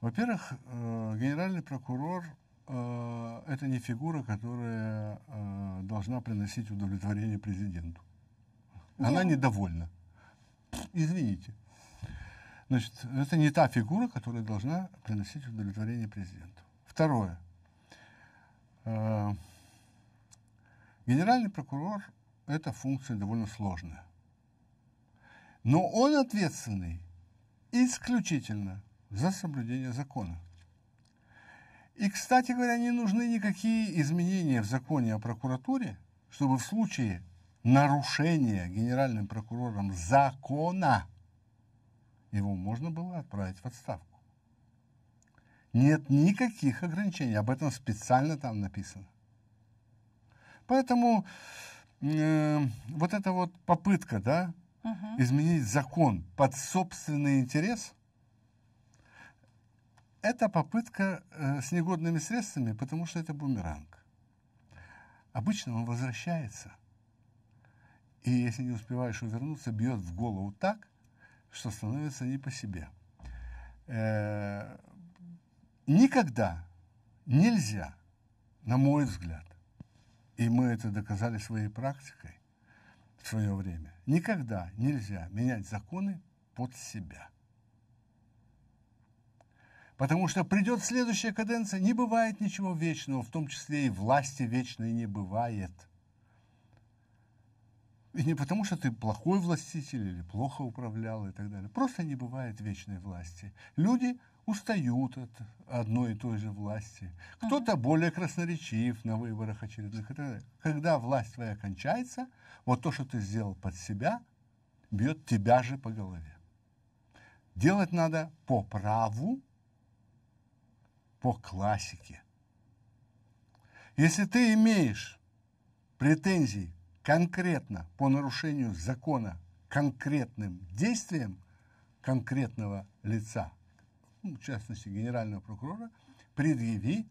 Во-первых, э, генеральный прокурор э, это не фигура, которая э, должна приносить удовлетворение президенту. Нет. Она недовольна. Извините. Значит, это не та фигура, которая должна приносить удовлетворение президенту. Второе. Генеральный прокурор – это функция довольно сложная. Но он ответственный исключительно за соблюдение закона. И, кстати говоря, не нужны никакие изменения в законе о прокуратуре, чтобы в случае нарушения генеральным прокурором закона его можно было отправить в отставку. Нет никаких ограничений, об этом специально там написано. Поэтому э, вот эта вот попытка, да, угу. изменить закон под собственный интерес – это попытка э, с негодными средствами, потому что это бумеранг. Обычно он возвращается. И если не успеваешь увернуться, бьет в голову так, что становится не по себе. Э-э- никогда нельзя, на мой взгляд, и мы это доказали своей практикой в свое время, никогда нельзя менять законы под себя. Потому что придет следующая каденция, не бывает ничего вечного, в том числе и власти вечной не бывает. И не потому, что ты плохой властитель или плохо управлял и так далее. Просто не бывает вечной власти. Люди устают от одной и той же власти. Кто-то более красноречив на выборах очередных. Когда власть твоя кончается, вот то, что ты сделал под себя, бьет тебя же по голове. Делать надо по праву, по классике. Если ты имеешь претензии конкретно по нарушению закона конкретным действиям конкретного лица, ну, в частности генерального прокурора, предъяви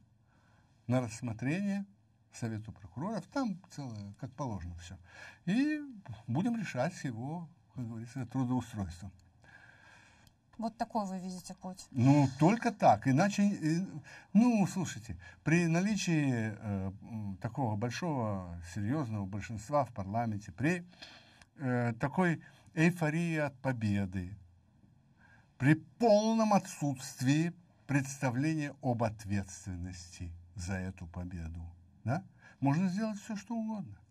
на рассмотрение Совету прокуроров, там целое, как положено, все. И будем решать его, как говорится, трудоустройством. Вот такой вы видите путь. Ну, только так. Иначе, э, ну, слушайте, при наличии э, такого большого, серьезного большинства в парламенте, при э, такой эйфории от победы, при полном отсутствии представления об ответственности за эту победу, да, можно сделать все, что угодно.